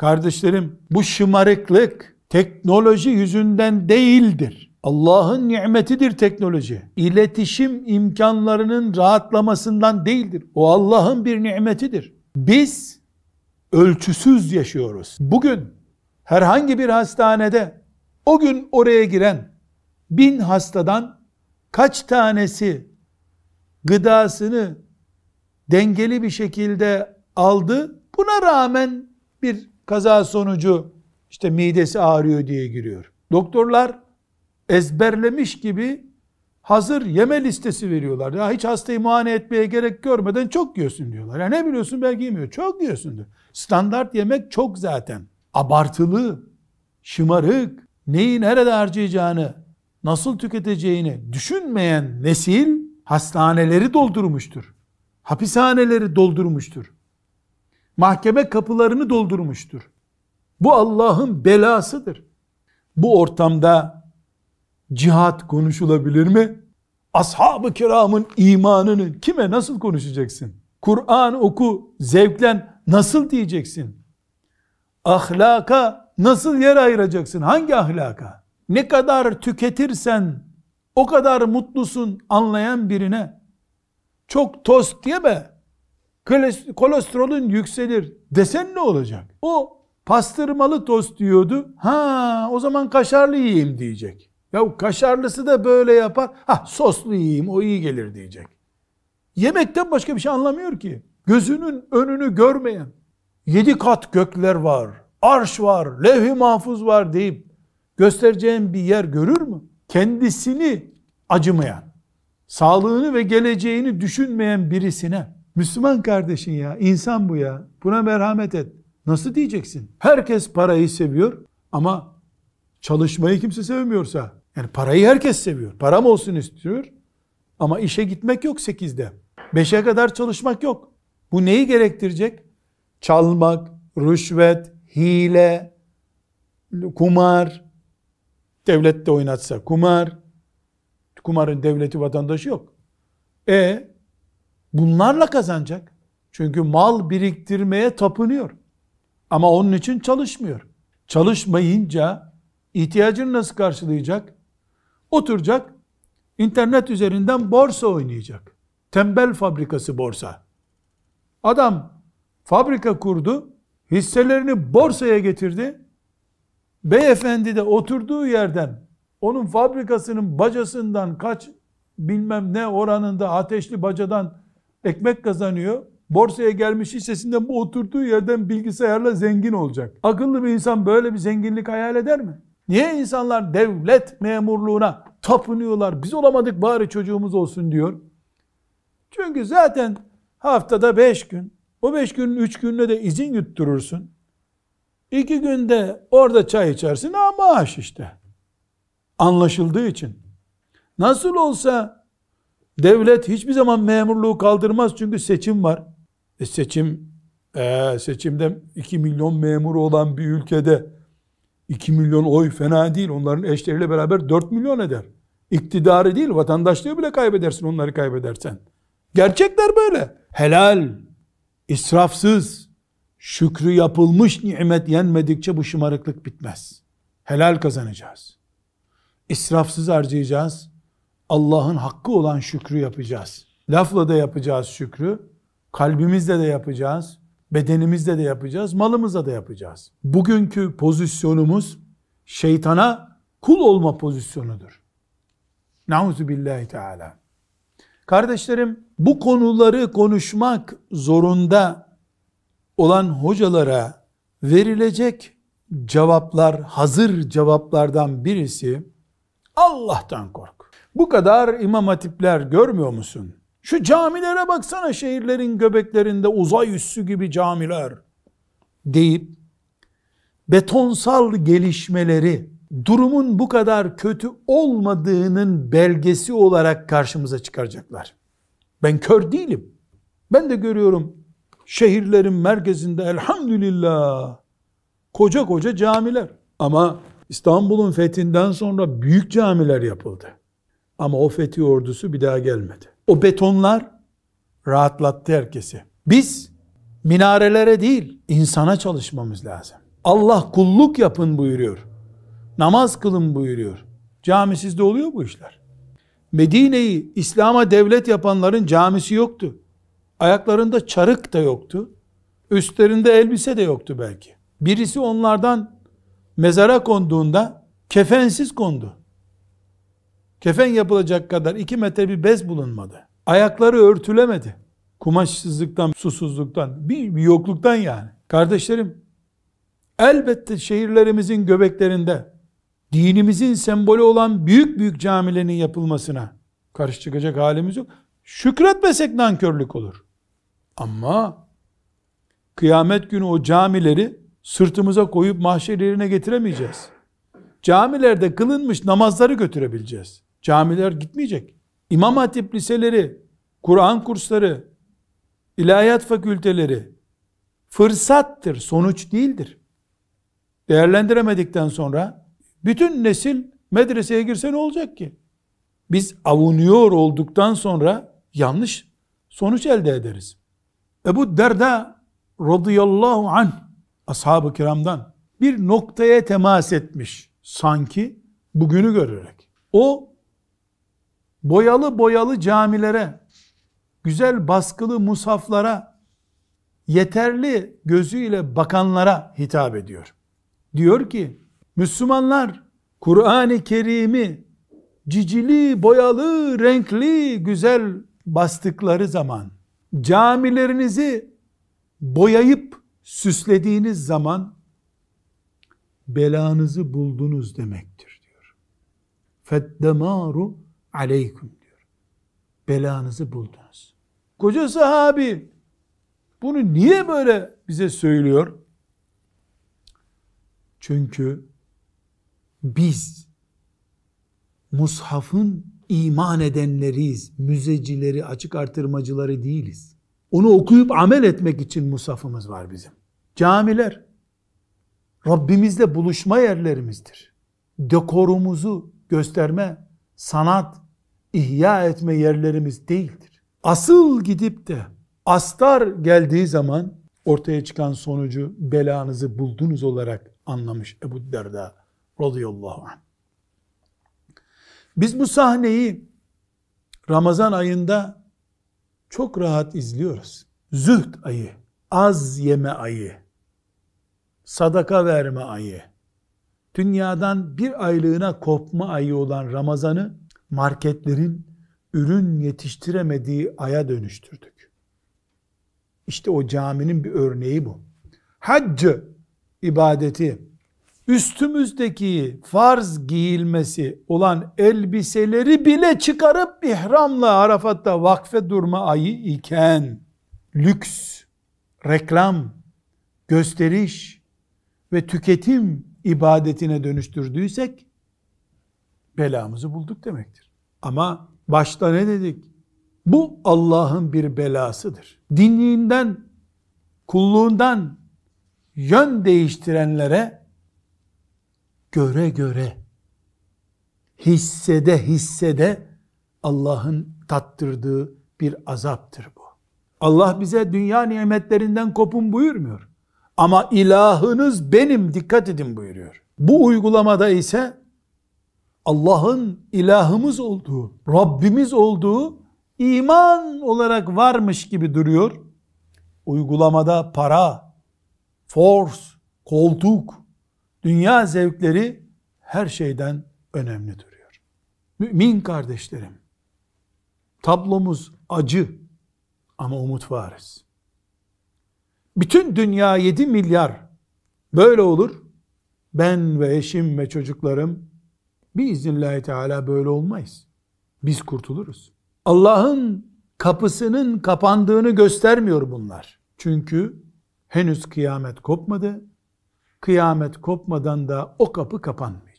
Kardeşlerim bu şımarıklık teknoloji yüzünden değildir. Allah'ın nimetidir teknoloji. İletişim imkanlarının rahatlamasından değildir. O Allah'ın bir nimetidir. Biz ölçüsüz yaşıyoruz. Bugün herhangi bir hastanede o gün oraya giren bin hastadan kaç tanesi gıdasını dengeli bir şekilde aldı. Buna rağmen bir kaza sonucu işte midesi ağrıyor diye giriyor. Doktorlar ezberlemiş gibi hazır yeme listesi veriyorlar. Ya hiç hastayı muayene etmeye gerek görmeden çok yiyorsun diyorlar. Ya ne biliyorsun belki yemiyor. Çok yiyorsun diyor. Standart yemek çok zaten. Abartılı, şımarık, neyi nerede harcayacağını, nasıl tüketeceğini düşünmeyen nesil hastaneleri doldurmuştur. Hapishaneleri doldurmuştur mahkeme kapılarını doldurmuştur. Bu Allah'ın belasıdır. Bu ortamda cihat konuşulabilir mi? Ashab-ı kiramın imanını kime nasıl konuşacaksın? Kur'an oku, zevklen nasıl diyeceksin? Ahlaka nasıl yer ayıracaksın? Hangi ahlaka? Ne kadar tüketirsen o kadar mutlusun anlayan birine çok tost yeme kolesterolün yükselir desen ne olacak? O pastırmalı tost diyordu. Ha o zaman kaşarlı yiyeyim diyecek. Ya kaşarlısı da böyle yapar. Ha soslu yiyeyim o iyi gelir diyecek. Yemekten başka bir şey anlamıyor ki. Gözünün önünü görmeyen, yedi kat gökler var, arş var, levh-i mahfuz var deyip göstereceğin bir yer görür mü? Kendisini acımayan, sağlığını ve geleceğini düşünmeyen birisine Müslüman kardeşin ya, insan bu ya. Buna merhamet et. Nasıl diyeceksin? Herkes parayı seviyor ama çalışmayı kimse sevmiyorsa. Yani parayı herkes seviyor. Param olsun istiyor. Ama işe gitmek yok 8'de. 5'e kadar çalışmak yok. Bu neyi gerektirecek? Çalmak, rüşvet, hile, kumar, devlet de oynatsa kumar, kumarın devleti vatandaşı yok. E Bunlarla kazanacak. Çünkü mal biriktirmeye tapınıyor. Ama onun için çalışmıyor. Çalışmayınca ihtiyacını nasıl karşılayacak? Oturacak, internet üzerinden borsa oynayacak. Tembel fabrikası borsa. Adam fabrika kurdu, hisselerini borsaya getirdi. Beyefendi de oturduğu yerden onun fabrikasının bacasından kaç bilmem ne oranında ateşli bacadan ekmek kazanıyor. Borsaya gelmiş hissesinden bu oturduğu yerden bilgisayarla zengin olacak. Akıllı bir insan böyle bir zenginlik hayal eder mi? Niye insanlar devlet memurluğuna tapınıyorlar? Biz olamadık bari çocuğumuz olsun diyor. Çünkü zaten haftada 5 gün, o 5 günün 3 gününe de izin yutturursun. 2 günde orada çay içersin ama maaş işte. Anlaşıldığı için. Nasıl olsa Devlet hiçbir zaman memurluğu kaldırmaz çünkü seçim var. E seçim e, seçimde 2 milyon memuru olan bir ülkede 2 milyon oy fena değil. Onların eşleriyle beraber 4 milyon eder. İktidarı değil vatandaşlığı bile kaybedersin onları kaybedersen. Gerçekler böyle. Helal, israfsız, şükrü yapılmış nimet yenmedikçe bu şımarıklık bitmez. Helal kazanacağız. İsrafsız harcayacağız. Allah'ın hakkı olan şükrü yapacağız. Lafla da yapacağız şükrü, kalbimizle de yapacağız, bedenimizle de yapacağız, malımızla da yapacağız. Bugünkü pozisyonumuz şeytana kul olma pozisyonudur. Nauzu billahi teala. Kardeşlerim bu konuları konuşmak zorunda olan hocalara verilecek cevaplar, hazır cevaplardan birisi Allah'tan kork. Bu kadar imam hatipler görmüyor musun? Şu camilere baksana şehirlerin göbeklerinde uzay üssü gibi camiler deyip betonsal gelişmeleri durumun bu kadar kötü olmadığının belgesi olarak karşımıza çıkaracaklar. Ben kör değilim. Ben de görüyorum şehirlerin merkezinde elhamdülillah koca koca camiler. Ama İstanbul'un fethinden sonra büyük camiler yapıldı. Ama o fetih ordusu bir daha gelmedi. O betonlar rahatlattı herkesi. Biz minarelere değil insana çalışmamız lazım. Allah kulluk yapın buyuruyor. Namaz kılın buyuruyor. Camisizde oluyor bu işler. Medine'yi İslam'a devlet yapanların camisi yoktu. Ayaklarında çarık da yoktu. Üstlerinde elbise de yoktu belki. Birisi onlardan mezara konduğunda kefensiz kondu. Kefen yapılacak kadar 2 metre bir bez bulunmadı. Ayakları örtülemedi. Kumaşsızlıktan, susuzluktan, bir, bir yokluktan yani. Kardeşlerim, elbette şehirlerimizin göbeklerinde dinimizin sembolü olan büyük büyük camilerin yapılmasına karşı çıkacak halimiz yok. Şükretmesek nankörlük olur. Ama kıyamet günü o camileri sırtımıza koyup mahşer yerine getiremeyeceğiz. Camilerde kılınmış namazları götürebileceğiz. Camiler gitmeyecek. İmam hatip liseleri, Kur'an kursları, ilahiyat fakülteleri fırsattır, sonuç değildir. Değerlendiremedikten sonra bütün nesil medreseye girse ne olacak ki? Biz avunuyor olduktan sonra yanlış sonuç elde ederiz. Ebu Derda radıyallahu anh ashab-ı kiramdan bir noktaya temas etmiş sanki bugünü görerek. O boyalı boyalı camilere, güzel baskılı musaflara, yeterli gözüyle bakanlara hitap ediyor. Diyor ki, Müslümanlar Kur'an-ı Kerim'i cicili, boyalı, renkli, güzel bastıkları zaman, camilerinizi boyayıp süslediğiniz zaman belanızı buldunuz demektir diyor. Feddemaru aleyküm diyor. Belanızı buldunuz. Koca sahabi bunu niye böyle bize söylüyor? Çünkü biz mushafın iman edenleriyiz. Müzecileri, açık artırmacıları değiliz. Onu okuyup amel etmek için mushafımız var bizim. Camiler Rabbimizle buluşma yerlerimizdir. Dekorumuzu gösterme, sanat, ihya etme yerlerimiz değildir. Asıl gidip de astar geldiği zaman ortaya çıkan sonucu belanızı buldunuz olarak anlamış Ebu Derda radıyallahu anh. Biz bu sahneyi Ramazan ayında çok rahat izliyoruz. Zühd ayı, az yeme ayı, sadaka verme ayı, dünyadan bir aylığına kopma ayı olan Ramazan'ı marketlerin ürün yetiştiremediği aya dönüştürdük. İşte o caminin bir örneği bu. Haccı ibadeti üstümüzdeki farz giyilmesi olan elbiseleri bile çıkarıp ihramla Arafat'ta vakfe durma ayı iken lüks, reklam, gösteriş ve tüketim ibadetine dönüştürdüysek belamızı bulduk demektir. Ama başta ne dedik? Bu Allah'ın bir belasıdır. Dinliğinden, kulluğundan yön değiştirenlere göre göre, hissede hissede Allah'ın tattırdığı bir azaptır bu. Allah bize dünya nimetlerinden kopun buyurmuyor. Ama ilahınız benim dikkat edin buyuruyor. Bu uygulamada ise Allah'ın ilahımız olduğu, Rabbimiz olduğu iman olarak varmış gibi duruyor. Uygulamada para, force, koltuk, dünya zevkleri her şeyden önemli duruyor. Mümin kardeşlerim, tablomuz acı ama umut varız. Bütün dünya 7 milyar böyle olur. Ben ve eşim ve çocuklarım biiznillahü teala böyle olmayız. Biz kurtuluruz. Allah'ın kapısının kapandığını göstermiyor bunlar. Çünkü henüz kıyamet kopmadı. Kıyamet kopmadan da o kapı kapanmıyor.